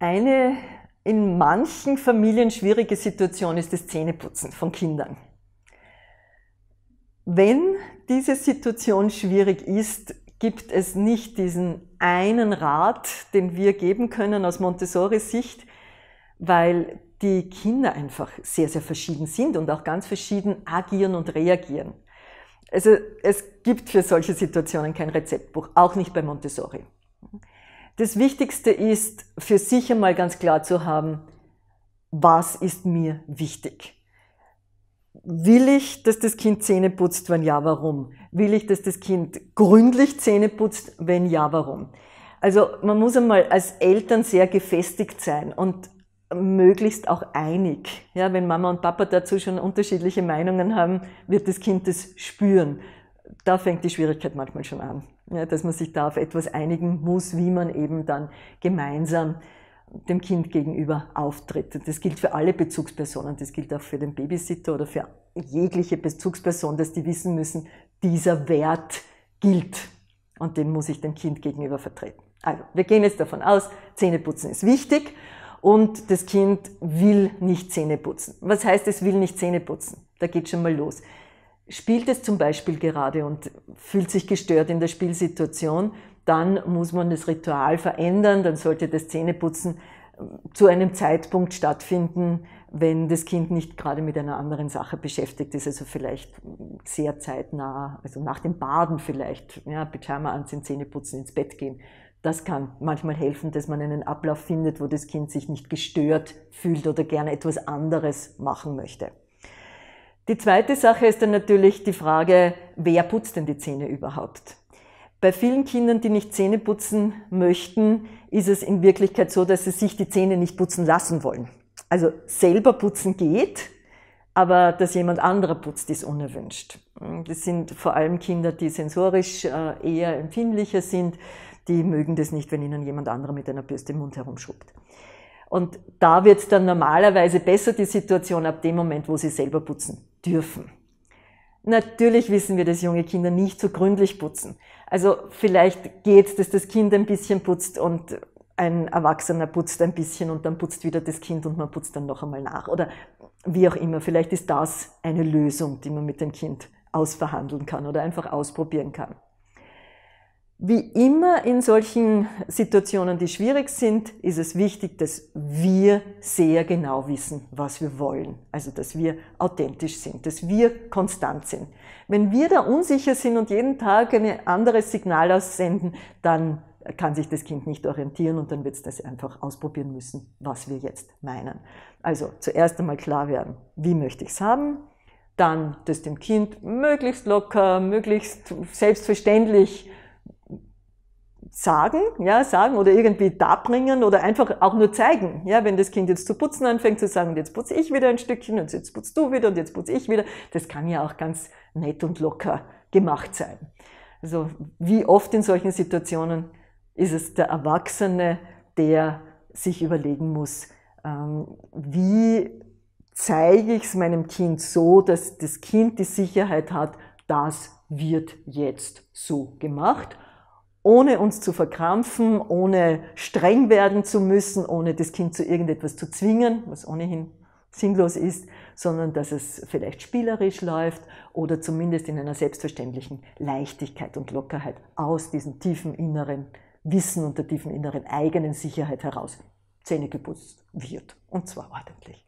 Eine in manchen Familien schwierige Situation ist das Zähneputzen von Kindern. Wenn diese Situation schwierig ist, gibt es nicht diesen einen Rat, den wir geben können aus Montessori Sicht, weil die Kinder einfach sehr, sehr verschieden sind und auch ganz verschieden agieren und reagieren. Also es gibt für solche Situationen kein Rezeptbuch, auch nicht bei Montessori. Das Wichtigste ist, für sich einmal ganz klar zu haben, was ist mir wichtig? Will ich, dass das Kind Zähne putzt? Wenn ja, warum? Will ich, dass das Kind gründlich Zähne putzt? Wenn ja, warum? Also man muss einmal als Eltern sehr gefestigt sein und möglichst auch einig. Ja, wenn Mama und Papa dazu schon unterschiedliche Meinungen haben, wird das Kind das spüren. Da fängt die Schwierigkeit manchmal schon an ja, dass man sich da auf etwas einigen muss, wie man eben dann gemeinsam dem Kind gegenüber auftritt. Und das gilt für alle Bezugspersonen, das gilt auch für den Babysitter oder für jegliche Bezugsperson, dass die wissen müssen, dieser Wert gilt und den muss ich dem Kind gegenüber vertreten. Also, wir gehen jetzt davon aus, Zähneputzen ist wichtig und das Kind will nicht Zähne putzen. Was heißt, es will nicht Zähne putzen? Da geht schon mal los spielt es zum Beispiel gerade und fühlt sich gestört in der Spielsituation, dann muss man das Ritual verändern, dann sollte das Zähneputzen ähm, zu einem Zeitpunkt stattfinden, wenn das Kind nicht gerade mit einer anderen Sache beschäftigt ist, also vielleicht hm, sehr zeitnah, also nach dem Baden vielleicht, ja, Pyjama anziehen, Zähneputzen, ins Bett gehen. Das kann manchmal helfen, dass man einen Ablauf findet, wo das Kind sich nicht gestört fühlt oder gerne etwas anderes machen möchte. Die zweite Sache ist dann natürlich die Frage, wer putzt denn die Zähne überhaupt? Bei vielen Kindern, die nicht Zähne putzen möchten, ist es in Wirklichkeit so, dass sie sich die Zähne nicht putzen lassen wollen. Also selber putzen geht, aber dass jemand anderer putzt, ist unerwünscht. Das sind vor allem Kinder, die sensorisch äh, eher empfindlicher sind, die mögen das nicht, wenn ihnen jemand anderer mit einer Bürste im Mund herumschubt. Und da wird es dann normalerweise besser, die Situation ab dem Moment, wo sie selber putzen dürfen. Natürlich wissen wir, dass junge Kinder nicht so gründlich putzen. Also vielleicht geht, dass das Kind ein bisschen putzt und ein Erwachsener putzt ein bisschen und dann putzt wieder das Kind und man putzt dann noch einmal nach oder wie auch immer. Vielleicht ist das eine Lösung, die man mit dem Kind ausverhandeln kann oder einfach ausprobieren kann. Wie immer in solchen Situationen, die schwierig sind, ist es wichtig, dass wir sehr genau wissen, was wir wollen. Also, dass wir authentisch sind, dass wir konstant sind. Wenn wir da unsicher sind und jeden Tag ein anderes Signal aussenden, dann kann sich das Kind nicht orientieren und dann wird es das einfach ausprobieren müssen, was wir jetzt meinen. Also zuerst einmal klar werden, wie möchte ich es haben, dann das dem Kind möglichst locker, möglichst selbstverständlich sagen, ja, sagen oder irgendwie darbringen oder einfach auch nur zeigen. Ja, wenn das Kind jetzt zu putzen anfängt, zu sagen, jetzt putze ich wieder ein Stückchen und jetzt putzt du wieder und jetzt putze ich wieder. Das kann ja auch ganz nett und locker gemacht sein. Also, wie oft in solchen Situationen ist es der Erwachsene, der sich überlegen muss, ähm, wie zeige ich es meinem Kind so, dass das Kind die Sicherheit hat, das wird jetzt so gemacht ohne uns zu verkrampfen, ohne streng werden zu müssen, ohne das Kind zu irgendetwas zu zwingen, was ohnehin sinnlos ist, sondern dass es vielleicht spielerisch läuft oder zumindest in einer selbstverständlichen Leichtigkeit und Lockerheit aus diesem tiefen inneren Wissen und der tiefen inneren eigenen Sicherheit heraus Zähne geputzt wird. Und zwar ordentlich.